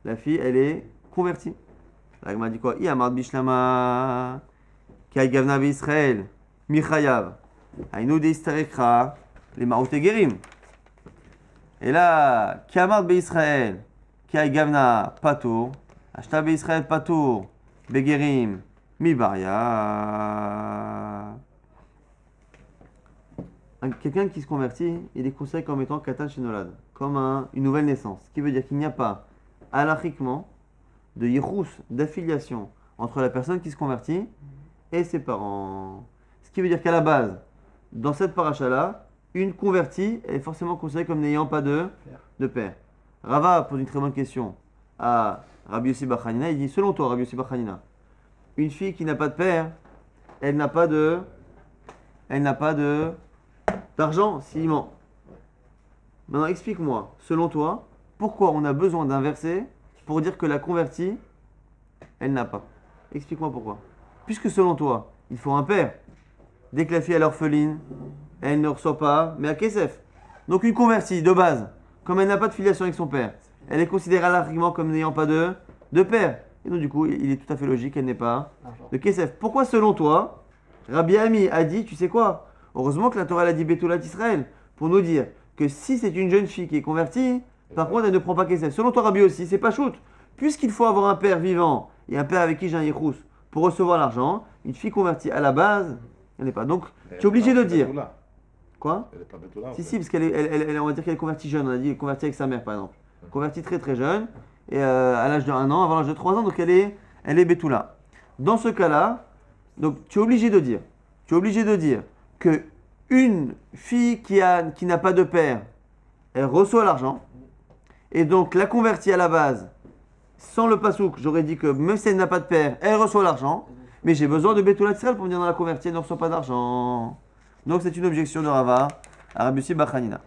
la fille, elle est convertie. La dit quoi Il Iamar Bishlama, gavna Israël, Michayav, Aïnou Deistarekra, les Maroute Guérim. Et là, Kamar Israël, gavna Patour, Ashta Israël Patour, Begerim, Mibaria. Quelqu'un qui se convertit, il est considéré comme étant Katan comme une nouvelle naissance. Ce qui veut dire qu'il n'y a pas, alachiquement, de Yirous, d'affiliation entre la personne qui se convertit et ses parents. Ce qui veut dire qu'à la base, dans cette paracha-là, une convertie est forcément considérée comme n'ayant pas de, de père. Rava pose une très bonne question à Rabbi Yossi Bachanina. Il dit Selon toi, Rabbi Yossi Bachanina, une fille qui n'a pas de père, elle n'a pas de. Elle n'a pas de. d'argent s'il Maintenant, explique-moi, selon toi, pourquoi on a besoin d'un verset pour dire que la convertie, elle n'a pas Explique-moi pourquoi. Puisque selon toi, il faut un père. Dès que la fille est à l'orpheline, elle ne reçoit pas, mais à KSF. Donc une convertie de base, comme elle n'a pas de filiation avec son père, elle est considérée à l'argument comme n'ayant pas de, de père. Et donc, du coup, il est tout à fait logique, elle n'est pas de ah, Kesef. Pourquoi, selon toi, Rabbi Ami a dit, tu sais quoi Heureusement que la Torah a dit Betoulat d'Israël, pour nous dire que si c'est une jeune fille qui est convertie, par contre, elle ne prend pas Kesef. Selon toi, Rabbi aussi, c'est pas choute. Puisqu'il faut avoir un père vivant et un père avec qui j'ai un pour recevoir l'argent, une fille convertie à la base, elle n'est pas. Donc, tu es obligé de dire. Quoi Elle n'est pas Si, si, parce qu'elle est, on va dire qu'elle est convertie jeune. On a dit convertie avec sa mère, par exemple. Convertie très très jeune et, euh, à l'âge de 1 an, avant l'âge de 3 ans, donc elle est, elle est Dans ce cas-là, donc tu es obligé de dire, tu es obligé de dire que une fille qui n'a qui pas de père, elle reçoit l'argent, et donc la convertie à la base, sans le pasouk, j'aurais dit que même si elle n'a pas de père, elle reçoit l'argent, mais j'ai besoin de Betula Israël pour venir dans la convertie, elle ne reçoit pas d'argent. Donc c'est une objection de Rava, Arabussi Bachanina.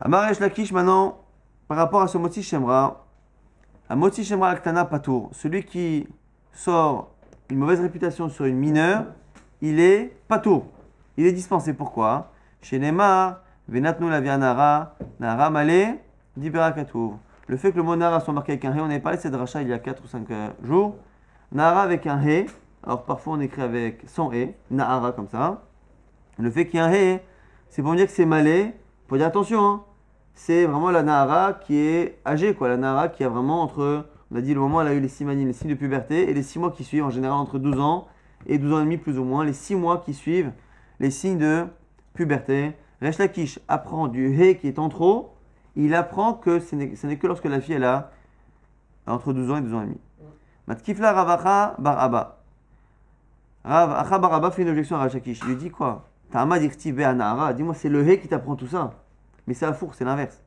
Amaresh Lakish maintenant par rapport à ce moti shemra, à moti shemra aktana patour, celui qui sort une mauvaise réputation sur une mineure, il est patour, il est dispensé. Pourquoi Chez la nara dibera Le fait que le mot nara soit marqué avec un ré, on avait parlé de cette rachat il y a 4 ou 5 euh, jours. Nara avec un ré. alors parfois on écrit avec son ré, nara comme ça. Le fait qu'il y ait un ré, c'est pour dire que c'est malé, faut dire attention, hein c'est vraiment la Nahara qui est âgée, quoi. La Nahara qui a vraiment entre, on a dit le moment où elle a eu les les signes de puberté, et les six mois qui suivent, en général entre 12 ans et 12 ans et demi plus ou moins, les six mois qui suivent les signes de puberté. Resh apprend du hé qui est en trop, il apprend que ce n'est que lorsque la fille est là, entre 12 ans et 12 ans et demi. Matkifla Ravacha Baraba. ravacha Baraba fait une objection à Resh Il lui dit quoi Dis-moi, c'est le hé qui t'apprend tout ça. Mais c'est à four, c'est l'inverse.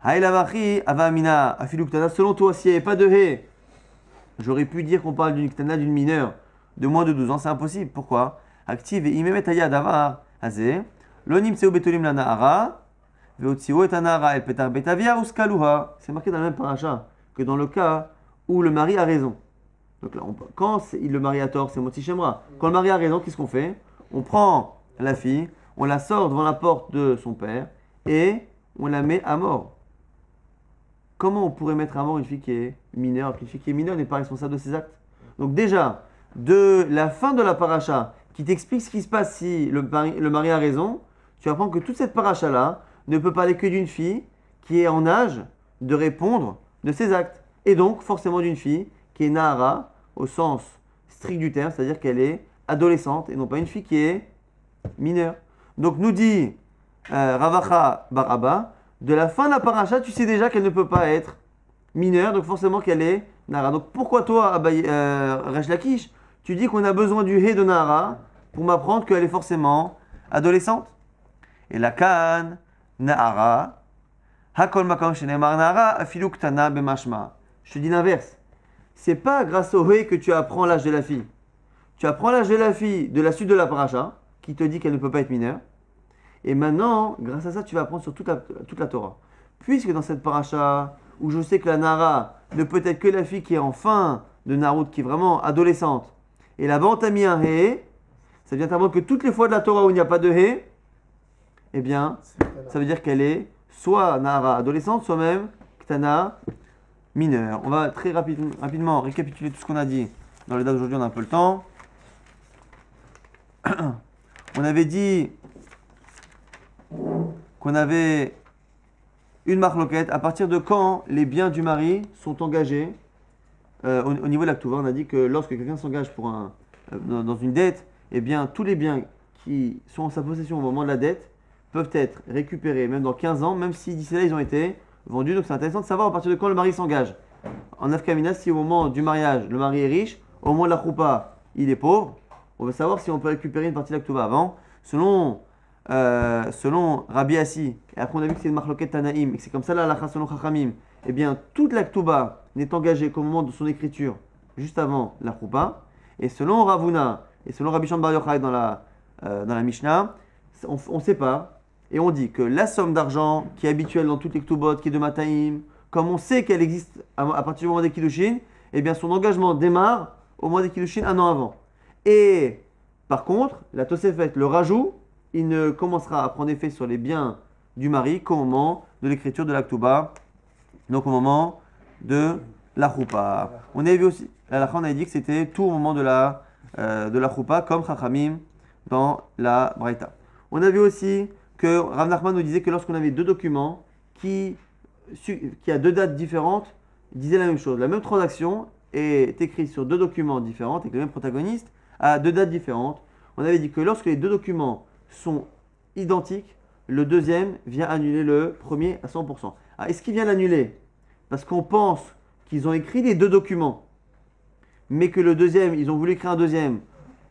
Haïlavachi, avamina, afiluktana. Selon toi, s'il n'y avait pas de hé, j'aurais pu dire qu'on parle d'une ktana d'une mineure de moins de 12 ans. C'est impossible. Pourquoi Active et imemet davar azé. Lonim seo betolim la nahara. etanara et el petar betavia skaluha. C'est marqué dans le même paracha que dans le cas où le mari a raison. Donc là, on, quand le mari a tort, c'est moti shemra. Quand le mari a raison, qu'est-ce qu'on fait On prend la fille on la sort devant la porte de son père et on la met à mort. Comment on pourrait mettre à mort une fille qui est mineure Une fille qui est mineure n'est pas responsable de ses actes. Donc déjà, de la fin de la paracha, qui t'explique ce qui se passe si le mari, le mari a raison, tu apprends que toute cette paracha-là ne peut parler que d'une fille qui est en âge de répondre de ses actes. Et donc, forcément, d'une fille qui est Nahara, au sens strict du terme, c'est-à-dire qu'elle est adolescente et non pas une fille qui est mineure. Donc nous dit euh, Ravacha Baraba, de la fin de la paracha, tu sais déjà qu'elle ne peut pas être mineure, donc forcément qu'elle est Nara. Donc pourquoi toi, euh, tu dis qu'on a besoin du He de Nara pour m'apprendre qu'elle est forcément adolescente Et la Kan, Nara, Hakol Makam Nara, Afiluk Bemashma. Je te dis l'inverse. C'est pas grâce au He que tu apprends l'âge de la fille. Tu apprends l'âge de la fille de la suite de la paracha qui te dit qu'elle ne peut pas être mineure. Et maintenant, grâce à ça, tu vas apprendre sur toute la, toute la Torah. Puisque dans cette paracha, où je sais que la Nara ne peut être que la fille qui est en fin de Naruto qui est vraiment adolescente, et là-bas on t'a mis un hé, ça vient à que toutes les fois de la Torah où il n'y a pas de hé, eh bien, ça veut dire qu'elle est soit Nara adolescente, soit même Ktana mineure. On va très rapidement rapidement récapituler tout ce qu'on a dit dans les dates d'aujourd'hui, on a un peu le temps. on avait dit qu'on avait une marloquette. À partir de quand les biens du mari sont engagés euh, au, niveau de la on a dit que lorsque quelqu'un s'engage pour un, euh, dans, une dette, et eh bien, tous les biens qui sont en sa possession au moment de la dette peuvent être récupérés, même dans 15 ans, même si d'ici là, ils ont été vendus. Donc, c'est intéressant de savoir à partir de quand le mari s'engage. En Afkamina, si au moment du mariage, le mari est riche, au moment de la il est pauvre, on veut savoir si on peut récupérer une partie de la avant. Euh, selon, Rabbi Assi, et après on a vu que c'est une marloquette Tanaim, et que c'est comme ça la lacha selon Chachamim, eh bien toute la n'est engagée qu'au moment de son écriture, juste avant la Kouba. Et selon Ravuna, et selon Rabbi Shambar euh, dans la, Mishnah, on ne sait pas, et on dit que la somme d'argent qui est habituelle dans toutes les ktubot qui est de mataim, comme on sait qu'elle existe à, partir du moment des Kiddushin, eh bien son engagement démarre au moment des Kiddushin un an avant. Et par contre, la Tosefet, le rajout, il ne commencera à prendre effet sur les biens du mari qu'au moment de l'écriture de l'Aktuba, donc au moment de la choupa. On avait vu aussi, la on a dit que c'était tout au moment de la, euh, de la comme Chachamim dans la Braïta. On a vu aussi que Rav Nachman nous disait que lorsqu'on avait deux documents qui, qui a deux dates différentes, disaient la même chose. La même transaction est écrite sur deux documents différents avec le même protagoniste, à deux dates différentes, on avait dit que lorsque les deux documents sont identiques, le deuxième vient annuler le premier à 100%. Est-ce qu'il vient l'annuler Parce qu'on pense qu'ils ont écrit les deux documents, mais que le deuxième, ils ont voulu écrire un deuxième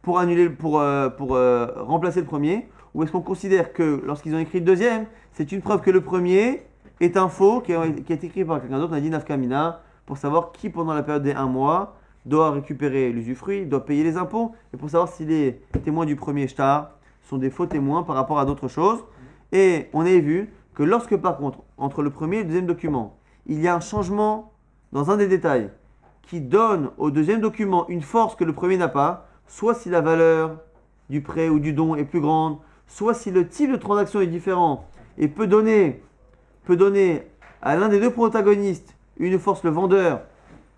pour, annuler, pour, euh, pour euh, remplacer le premier Ou est-ce qu'on considère que lorsqu'ils ont écrit le deuxième, c'est une preuve que le premier est un faux qui, a, été écrit par quelqu'un d'autre On a dit pour savoir qui, pendant la période des un mois, doit récupérer l'usufruit, doit payer les impôts, et pour savoir si les témoins du premier shtar sont des faux témoins par rapport à d'autres choses. Et on a vu que lorsque par contre, entre le premier et le deuxième document, il y a un changement dans un des détails qui donne au deuxième document une force que le premier n'a pas, soit si la valeur du prêt ou du don est plus grande, soit si le type de transaction est différent et peut donner, peut donner à l'un des deux protagonistes une force, le vendeur,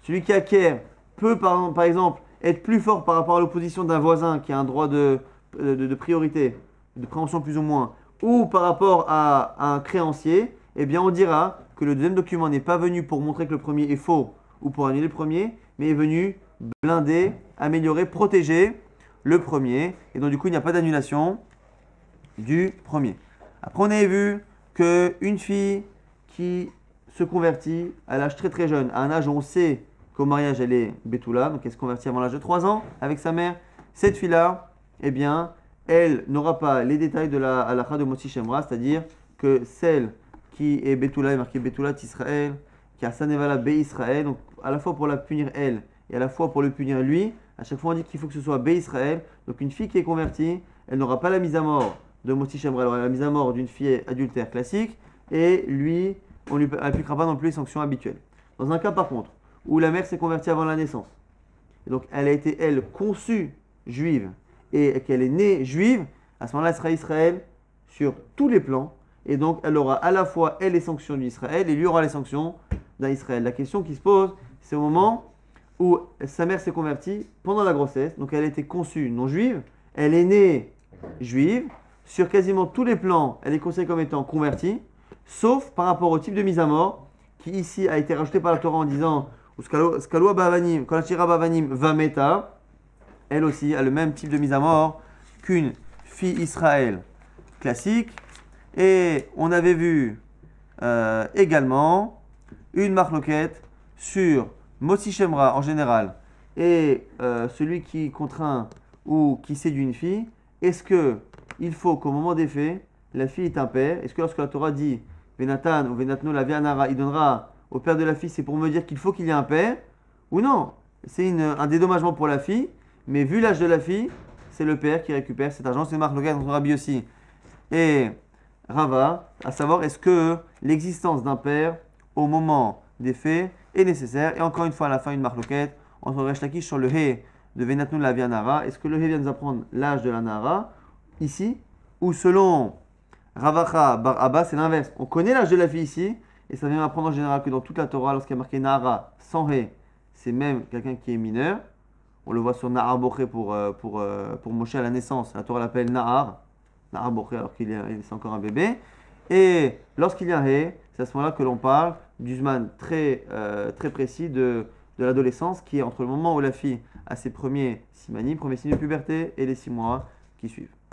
celui qui acquiert peut par, exemple être plus fort par rapport à l'opposition d'un voisin qui a un droit de, euh, priorité, de préemption plus ou moins, ou par rapport à, un créancier, eh bien on dira que le deuxième document n'est pas venu pour montrer que le premier est faux ou pour annuler le premier, mais est venu blinder, améliorer, protéger le premier. Et donc du coup, il n'y a pas d'annulation du premier. Après, on avait vu qu'une fille qui se convertit à l'âge très très jeune, à un âge où on sait qu'au mariage elle est Betula, donc elle se convertit avant l'âge de 3 ans avec sa mère, cette fille-là, eh bien, elle n'aura pas les détails de la halakha de Moshi Shemra, c'est-à-dire que celle qui est Betula est marquée Betula Tisraël, qui a Sanevala b Israël, donc à la fois pour la punir elle et à la fois pour le punir lui, à chaque fois on dit qu'il faut que ce soit Be Israël, donc une fille qui est convertie, elle n'aura pas la mise à mort de Moshi Shemra, elle aura la mise à mort d'une fille adultère classique, et lui, on ne lui appliquera pas non plus les sanctions habituelles. Dans un cas par contre, où la mère s'est convertie avant la naissance. donc, elle a été, elle, conçue juive et qu'elle est née juive, à ce moment-là, elle sera Israël sur tous les plans. Et donc, elle aura à la fois, elle, les sanctions d'Israël et lui aura les sanctions d'Israël. La question qui se pose, c'est au moment où sa mère s'est convertie pendant la grossesse. Donc, elle a été conçue non juive. Elle est née juive. Sur quasiment tous les plans, elle est considérée comme étant convertie, sauf par rapport au type de mise à mort, qui ici a été rajouté par la Torah en disant Skalua Bavanim, Kolachira Bavanim, Vameta, elle aussi a le même type de mise à mort qu'une fille Israël classique. Et on avait vu euh, également une marloquette sur Motsi Shemra en général et euh, celui qui contraint ou qui séduit une fille. Est-ce que il faut qu'au moment des faits, la fille est un père Est-ce que lorsque la Torah dit Venatan ou Venatno la Vianara, il donnera au père de la fille, c'est pour me dire qu'il faut qu'il y ait un père, ou non, c'est un dédommagement pour la fille, mais vu l'âge de la fille, c'est le père qui récupère cet argent, c'est Marc Logan dans son rabbi aussi. Et Rava, à savoir, est-ce que l'existence d'un père au moment des faits est nécessaire Et encore une fois, à la fin, une marloquette entre Resh sur le He de Venatun, la Nara. Est-ce que le He vient nous apprendre l'âge de la Nara ici Ou selon Ravacha Bar Abba, c'est l'inverse. On connaît l'âge de la fille ici, et ça vient apprendre en général que dans toute la Torah, lorsqu'il y a marqué Nara sans Ré, c'est même quelqu'un qui est mineur. On le voit sur Nahar Boché pour, euh, euh, pour, Moshe à la naissance. La Torah l'appelle Nahar, Nahar Boché alors qu'il est, encore un bébé. Et lorsqu'il y a Ré, c'est à ce moment-là que l'on parle d'Uzman très, euh, très précis de, l'adolescence qui est entre le moment où la fille a ses premiers simanis, premiers signes de puberté et les six mois qui suivent.